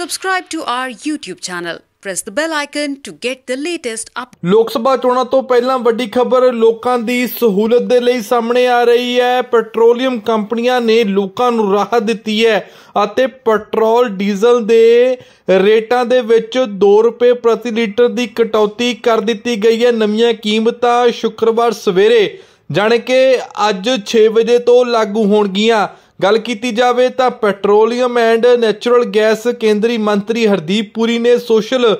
Subscribe to our YouTube channel. press the bell icon to get the latest up Lok Sabha ਚੋਣਾਂ ਤੋਂ ਪਹਿਲਾਂ ਵੱਡੀ ਖਬਰ ਲੋਕਾਂ ਦੀ ਸਹੂਲਤ ਦੇ ਲਈ ਸਾਹਮਣੇ ਆ ਰਹੀ ਹੈ ਪੈਟਰੋਲੀਅਮ ਕੰਪਨੀਆਂ ਨੇ ਲੋਕਾਂ ਨੂੰ ਰਾਹਤ ਦਿੱਤੀ ਹੈ ਅਤੇ ਪੈਟਰੋਲ ਡੀਜ਼ਲ ਦੇ ਰੇਟਾਂ ਦੇ ਵਿੱਚ 2 ਰੁਪਏ ਪ੍ਰਤੀ ਲੀਟਰ ਦੀ ਕਟੌਤੀ ਕਰ ਦਿੱਤੀ ਗਈ ਹੈ ਨਵੀਆਂ ਕੀਮਤਾਂ ਸ਼ੁੱਕਰਵਾਰ ਸਵੇਰੇ ਜਾਣੇ ਕਿ ਅੱਜ 6 ਵਜੇ ਤੋਂ ਲਾਗੂ ਹੋਣਗੀਆਂ ਗੱਲ ਕੀਤੀ ਜਾਵੇ ਤਾਂ ਪੈਟਰੋਲੀਅਮ ਐਂਡ ਨੈਚੁਰਲ ਗੈਸ ਕੇਂਦਰੀ ਮੰਤਰੀ ਹਰਦੀਪ ਪੁਰੀ ਨੇ ਸੋਸ਼ਲ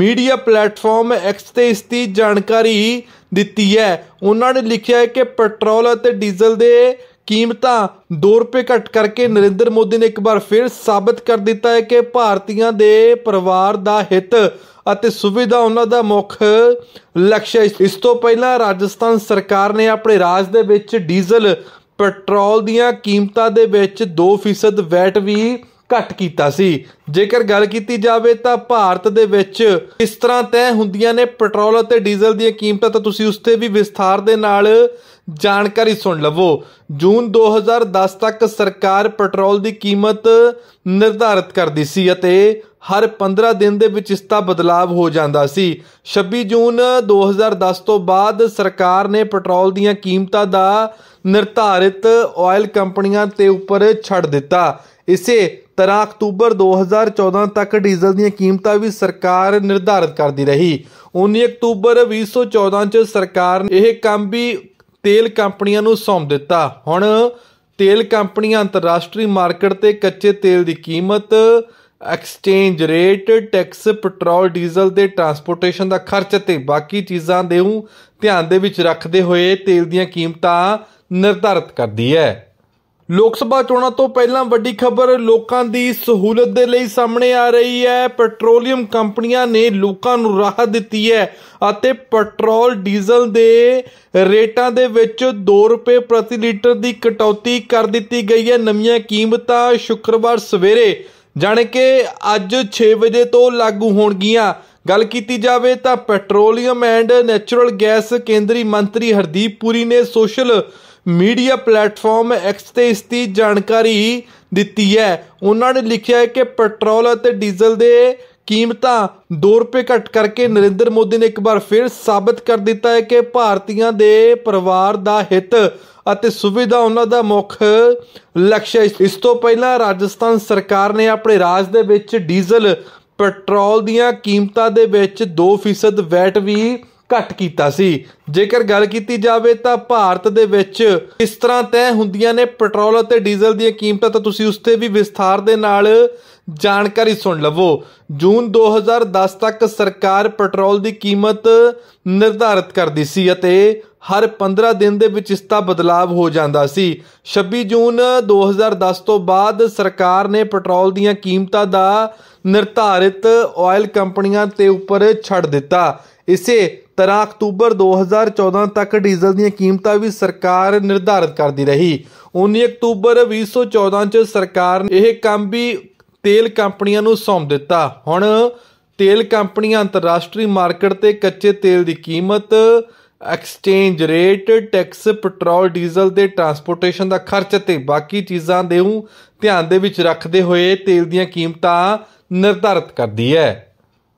ਮੀਡੀਆ ਪਲੇਟਫਾਰਮ ਐਕਸ ਤੇ ਇਸ ਦੀ ਜਾਣਕਾਰੀ ਦਿੱਤੀ ਹੈ ਉਹਨਾਂ ਨੇ ਲਿਖਿਆ ਹੈ ਕਿ ਪੈਟਰੋਲ ਅਤੇ ਡੀਜ਼ਲ ਦੇ ਕੀਮਤਾਂ 2 ਰੁਪਏ ਘਟ ਕਰਕੇ ਨਰਿੰਦਰ ਮੋਦੀ ਨੇ ਇੱਕ ਵਾਰ ਫਿਰ ਸਾਬਤ ਕਰ ਦਿੱਤਾ ਹੈ ਕਿ ਭਾਰਤੀਆਂ ਦੇ ਪਰਿਵਾਰ ਦਾ ਹਿੱਤ ਅਤੇ ਸੁਵਿਧਾ ਉਹਨਾਂ ਦਾ ਮੁੱਖ ਲਕਸ਼ ਹੈ ਇਸ ਤੋਂ ਪਹਿਲਾਂ ਰਾਜਸਥਾਨ ਸਰਕਾਰ ਨੇ ਆਪਣੇ ਰਾਜ ਦੇ ਵਿੱਚ ਡੀਜ਼ਲ ਪੈਟਰੋਲ ਦੀਆਂ ਕੀਮਤਾਂ ਦੇ ਵਿੱਚ 2% ਵੈਟ ਵੀ ਘਟ ਕੀਤਾ ਸੀ ਜੇਕਰ ਗੱਲ ਕੀਤੀ ਜਾਵੇ ਤਾਂ ਭਾਰਤ ਦੇ ਵਿੱਚ ਇਸ ਤਰ੍ਹਾਂ ਤੈਅ ਹੁੰਦੀਆਂ ਨੇ ਪੈਟਰੋਲ ਅਤੇ ਡੀਜ਼ਲ ਦੀਆਂ ਕੀਮਤਾਂ ਤਾਂ ਤੁਸੀਂ ਉਸ ਤੇ ਵੀ ਵਿਸਥਾਰ ਦੇ ਨਾਲ ਜਾਣਕਾਰੀ ਸੁਣ ਲਵੋ ਜੂਨ 2010 ਤੱਕ ਸਰਕਾਰ ਪੈਟਰੋਲ ਦੀ ਕੀਮਤ ਨਿਰਧਾਰਤ ਕਰਦੀ ਸੀ ਅਤੇ ਹਰ 15 ਦਿਨ ਦੇ ਵਿੱਚ ਇਸ ਦਾ ਬਦਲਾਅ ਹੋ ਜਾਂਦਾ ਸੀ 26 ਜੂਨ 2010 ਤੋਂ ਬਾਅਦ ਸਰਕਾਰ ਨੇ ਪੈਟਰੋਲ ਦੀਆਂ ਕੀਮਤਾਂ ਦਾ ਨਿਰਧਾਰਿਤ ਆਇਲ ਕੰਪਨੀਆਂ ਤੇ ਉੱਪਰ ਛੱਡ ਦਿੱਤਾ ਇਸੇ ਤਰ੍ਹਾਂ ਅਕਤੂਬਰ 2014 ਤੱਕ ਡੀਜ਼ਲ ਦੀਆਂ ਕੀਮਤਾਂ ਵੀ ਸਰਕਾਰ ਨਿਰਧਾਰਤ ਕਰਦੀ ਰਹੀ 19 ਅਕਤੂਬਰ 2014 ਚ ਸਰਕਾਰ ਨੇ ਇਹ ਕੰਮ ਵੀ ਤੇਲ ਕੰਪਨੀਆਂ ਨੂੰ ਸੌਂਪ ਦਿੱਤਾ ਹੁਣ ਤੇਲ ਕੰਪਨੀਆਂ ਅੰਤਰਰਾਸ਼ਟਰੀ ਮਾਰਕੀਟ ਤੇ ਕੱਚੇ ਤੇਲ ਦੀ ਕੀਮਤ exchange rate tax petrol diesel ਤੇ ਟਰਾਂਸਪੋਰਟੇਸ਼ਨ ਦਾ ਖਰਚ ਤੇ ਬਾਕੀ ਚੀਜ਼ਾਂ ਦੇ ਉਹ ਧਿਆਨ ਦੇ ਵਿੱਚ ਰੱਖਦੇ ਹੋਏ ਤੇਲ ਦੀਆਂ ਕੀਮਤਾਂ ਨਿਰਧਾਰਤ ਕਰਦੀ ਹੈ ਲੋਕ ਸਭਾ ਚੋਣਾਂ ਤੋਂ ਪਹਿਲਾਂ ਵੱਡੀ ਖਬਰ ਲੋਕਾਂ ਦੀ ਸਹੂਲਤ ਦੇ ਲਈ ਸਾਹਮਣੇ ਆ ਰਹੀ ਹੈ ਪੈਟਰੋਲੀਅਮ ਕੰਪਨੀਆਂ ਨੇ ਲੋਕਾਂ ਨੂੰ ਰਾਹਤ ਦਿੱਤੀ ਹੈ ਅਤੇ ਪੈਟਰੋਲ ਡੀਜ਼ਲ ਦੇ ਰੇਟਾਂ ਦੇ ਵਿੱਚ 2 ਰੁਪਏ ਪ੍ਰਤੀ ਲੀਟਰ ਦੀ ਕਟੌਤੀ ਕਰ ਦਿੱਤੀ ਗਈ ਹੈ ਨਵੀਆਂ ਕੀਮਤਾਂ ਸ਼ੁੱਕਰਵਾਰ ਸਵੇਰੇ ਜਾਣੇ ਕਿ ਅੱਜ 6 ਵਜੇ ਤੋਂ ਲਾਗੂ ਹੋਣਗੀਆਂ ਗੱਲ ਕੀਤੀ ਜਾਵੇ ਤਾਂ ਪੈਟਰੋਲੀਅਮ ਐਂਡ ਨੈਚੁਰਲ ਗੈਸ ਕੇਂਦਰੀ ਮੰਤਰੀ ਹਰਦੀਪ ਪੁਰੀ ਨੇ ਸੋਸ਼ਲ ਮੀਡੀਆ ਪਲੇਟਫਾਰਮ ਐਕਸ ਤੇ ਇਸ ਦੀ ਜਾਣਕਾਰੀ ਦਿੱਤੀ ਹੈ ਉਹਨਾਂ ਨੇ ਲਿਖਿਆ ਹੈ ਕਿ ਪੈਟਰੋਲ ਅਤੇ ਡੀਜ਼ਲ ਦੇ ਕੀਮਤਾਂ 2 ਰੁਪਏ ਘਟ ਕਰਕੇ ਨਰਿੰਦਰ ਮੋਦੀ ਨੇ ਇੱਕ ਵਾਰ ਫਿਰ ਸਾਬਤ ਕਰ ਦਿੱਤਾ ਹੈ ਕਿ ਭਾਰਤੀਆਂ ਦੇ ਪਰਿਵਾਰ ਦਾ ਹਿੱਤ ਅਤੇ ਸੁਵਿਧਾ ਉਹਨਾਂ ਦਾ ਮੁੱਖ ਲਕਸ਼ ਹੈ ਇਸ ਤੋਂ ਪਹਿਲਾਂ ਰਾਜਸਥਾਨ ਸਰਕਾਰ ਨੇ ਆਪਣੇ ਰਾਜ ਦੇ ਵਿੱਚ ਡੀਜ਼ਲ ਪੈਟਰੋਲ ਦੀਆਂ ਕੀਮਤਾਂ ਦੇ ਵਿੱਚ 2% ਵੈਟ ਵੀ ਘਟ ਕੀਤਾ ਸੀ ਜੇਕਰ ਗੱਲ ਕੀਤੀ ਜਾਵੇ ਤਾਂ ਭਾਰਤ ਦੇ ਵਿੱਚ ਇਸ ਤਰ੍ਹਾਂ ਤੈਅ ਹੁੰਦੀਆਂ ਨੇ ਪੈਟਰੋਲ ਅਤੇ ਡੀਜ਼ਲ ਦੀਆਂ ਕੀਮਤਾਂ ਤਾਂ ਤੁਸੀਂ ਉਸ ਤੇ ਵੀ ਵਿਸਥਾਰ ਦੇ ਨਾਲ ਜਾਣਕਾਰੀ ਸੁਣ ਲਵੋ ਜੂਨ 2010 ਤੱਕ ਸਰਕਾਰ ਪੈਟਰੋਲ ਦੀ ਕੀਮਤ ਨਿਰਧਾਰਤ ਕਰਦੀ ਸੀ ਅਤੇ ਹਰ 15 ਦਿਨ ਦੇ ਵਿੱਚ ਇਸ ਦਾ ਬਦਲਾਅ ਹੋ ਜਾਂਦਾ ਸੀ 26 ਜੂਨ 2010 ਤੋਂ ਬਾਅਦ ਸਰਕਾਰ ਨੇ ਪੈਟਰੋਲ ਦੀਆਂ ਕੀਮਤਾਂ ਦਾ ਨਿਰਧਾਰਿਤ ਆਇਲ ਕੰਪਨੀਆਂ ਤੇ ਉੱਪਰ ਛੱਡ ਦਿੱਤਾ ਇਸੇ ਤਰ੍ਹਾਂ ਅਕਤੂਬਰ 2014 ਤੱਕ ਡੀਜ਼ਲ ਦੀਆਂ ਕੀਮਤਾਂ ਵੀ ਸਰਕਾਰ ਨਿਰਧਾਰਤ ਕਰਦੀ ਰਹੀ 19 ਅਕਤੂਬਰ 2014 ਚ ਸਰਕਾਰ ਨੇ ਇਹ ਕੰਮ ਵੀ ਤੇਲ ਕੰਪਨੀਆਂ ਨੂੰ ਸੌਂਪ ਦਿੱਤਾ ਹੁਣ ਤੇਲ ਕੰਪਨੀਆਂ ਅੰਤਰਰਾਸ਼ਟਰੀ ਮਾਰਕੀਟ ਤੇ ਕੱਚੇ ਤੇਲ ਦੀ ਕੀਮਤ exchange rate tax petrol diesel ਤੇ ਟਰਾਂਸਪੋਰਟੇਸ਼ਨ ਦਾ ਖਰਚ ਤੇ ਬਾਕੀ ਚੀਜ਼ਾਂ ਦੇ ਨੂੰ ਧਿਆਨ ਦੇ ਵਿੱਚ ਰੱਖਦੇ ਹੋਏ ਤੇਲ ਦੀਆਂ ਕੀਮਤਾਂ ਨਿਰਧਾਰਤ ਕਰਦੀ ਹੈ